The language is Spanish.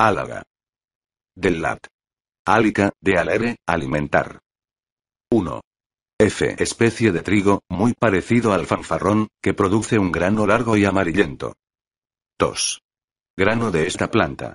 Álaga. Del lat. Álica, de alere, alimentar. 1. F. Especie de trigo, muy parecido al fanfarrón, que produce un grano largo y amarillento. 2. Grano de esta planta.